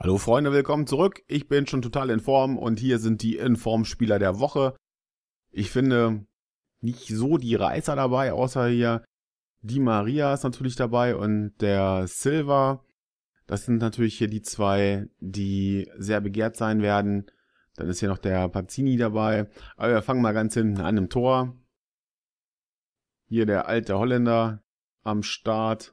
Hallo Freunde, willkommen zurück. Ich bin schon total in Form und hier sind die Inform-Spieler der Woche. Ich finde nicht so die Reißer dabei, außer hier die Maria ist natürlich dabei und der Silva. Das sind natürlich hier die zwei, die sehr begehrt sein werden. Dann ist hier noch der Pazzini dabei. Aber wir fangen mal ganz hinten an im Tor. Hier der alte Holländer am Start.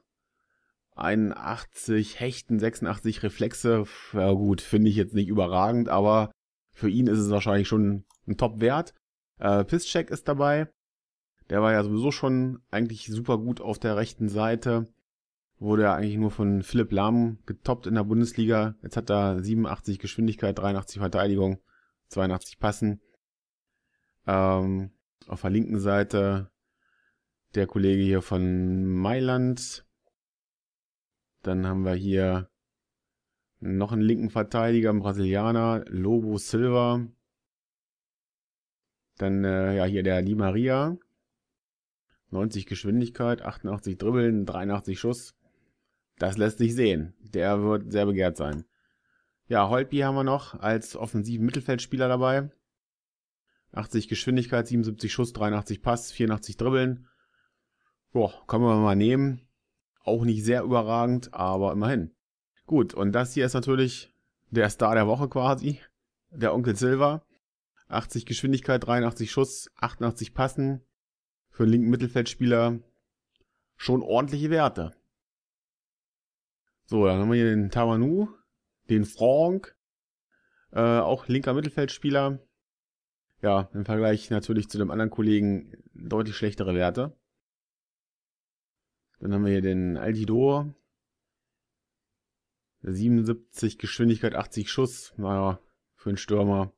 81 Hechten, 86 Reflexe. Ja gut, finde ich jetzt nicht überragend, aber für ihn ist es wahrscheinlich schon ein Top-Wert. Äh, Pisscheck ist dabei. Der war ja sowieso schon eigentlich super gut auf der rechten Seite. Wurde ja eigentlich nur von Philipp Lahm getoppt in der Bundesliga. Jetzt hat er 87 Geschwindigkeit, 83 Verteidigung, 82 Passen. Ähm, auf der linken Seite der Kollege hier von Mailand, dann haben wir hier noch einen linken Verteidiger, einen Brasilianer, Lobo Silva. Dann äh, ja hier der Di Maria. 90 Geschwindigkeit, 88 Dribbeln, 83 Schuss. Das lässt sich sehen. Der wird sehr begehrt sein. Ja, Holpi haben wir noch als offensiven Mittelfeldspieler dabei. 80 Geschwindigkeit, 77 Schuss, 83 Pass, 84 Dribbeln. Boah, können wir mal nehmen auch nicht sehr überragend, aber immerhin. Gut, und das hier ist natürlich der Star der Woche quasi, der Onkel Silva. 80 Geschwindigkeit, 83 Schuss, 88 Passen. Für einen linken Mittelfeldspieler schon ordentliche Werte. So, dann haben wir hier den Tawanu, den Franck, äh, auch linker Mittelfeldspieler. Ja, im Vergleich natürlich zu dem anderen Kollegen deutlich schlechtere Werte. Dann haben wir hier den Altidor. 77 Geschwindigkeit, 80 Schuss. Naja, für einen Stürmer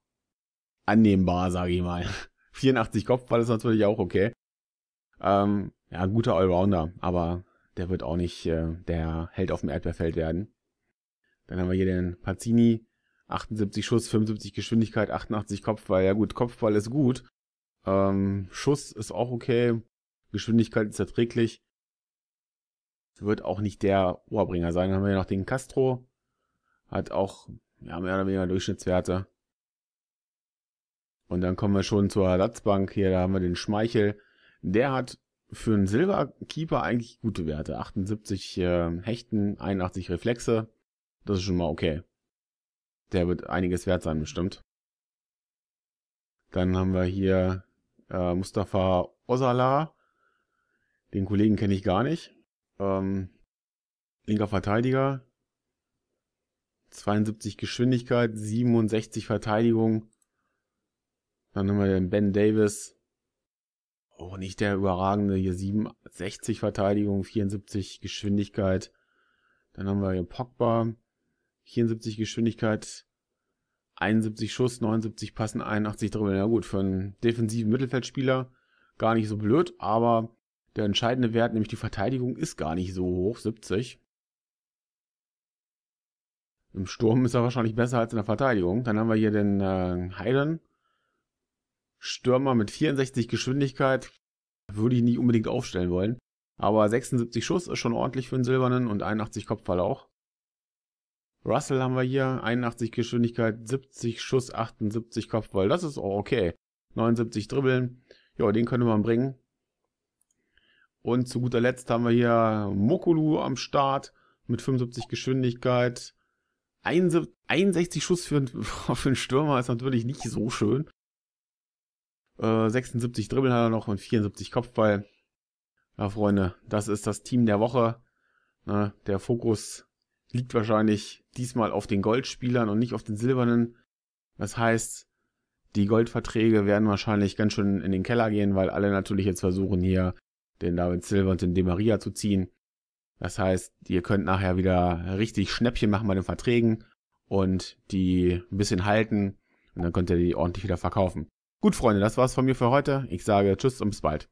annehmbar, sage ich mal. 84 Kopfball ist natürlich auch okay. Ähm, ja, guter Allrounder, aber der wird auch nicht äh, der Held auf dem Erdbeerfeld werden. Dann haben wir hier den Pazzini. 78 Schuss, 75 Geschwindigkeit, 88 Kopfball. Ja gut, Kopfball ist gut. Ähm, Schuss ist auch okay. Geschwindigkeit ist erträglich wird auch nicht der Oberbringer sein. Dann haben wir hier noch den Castro. Hat auch ja, mehr oder weniger Durchschnittswerte. Und dann kommen wir schon zur Ersatzbank hier. Da haben wir den Schmeichel. Der hat für einen Silberkeeper eigentlich gute Werte. 78 äh, Hechten, 81 Reflexe. Das ist schon mal okay. Der wird einiges wert sein, bestimmt. Dann haben wir hier äh, Mustafa Osala. Den Kollegen kenne ich gar nicht. Ähm, linker Verteidiger. 72 Geschwindigkeit, 67 Verteidigung. Dann haben wir den Ben Davis. Oh, nicht der überragende. Hier 67 Verteidigung, 74 Geschwindigkeit. Dann haben wir hier Pogba. 74 Geschwindigkeit, 71 Schuss, 79 Passen, 81 Dribbeln. Ja gut, für einen defensiven Mittelfeldspieler gar nicht so blöd, aber der entscheidende Wert, nämlich die Verteidigung, ist gar nicht so hoch, 70. Im Sturm ist er wahrscheinlich besser als in der Verteidigung. Dann haben wir hier den äh, Heiden. Stürmer mit 64 Geschwindigkeit. Würde ich nicht unbedingt aufstellen wollen. Aber 76 Schuss ist schon ordentlich für den Silbernen und 81 Kopfball auch. Russell haben wir hier, 81 Geschwindigkeit, 70 Schuss, 78 Kopfball. Das ist auch okay. 79 Dribbeln. Ja, den könnte man bringen. Und zu guter Letzt haben wir hier Mokulu am Start mit 75 Geschwindigkeit. 61 Schuss für, einen, Stürmer ist natürlich nicht so schön. 76 äh, Dribbeln hat er noch und 74 Kopfball. Ja, Freunde, das ist das Team der Woche. Ne, der Fokus liegt wahrscheinlich diesmal auf den Goldspielern und nicht auf den Silbernen. Das heißt, die Goldverträge werden wahrscheinlich ganz schön in den Keller gehen, weil alle natürlich jetzt versuchen, hier den David Silver und den De Maria zu ziehen. Das heißt, ihr könnt nachher wieder richtig Schnäppchen machen bei den Verträgen und die ein bisschen halten und dann könnt ihr die ordentlich wieder verkaufen. Gut, Freunde, das war's von mir für heute. Ich sage Tschüss und bis bald.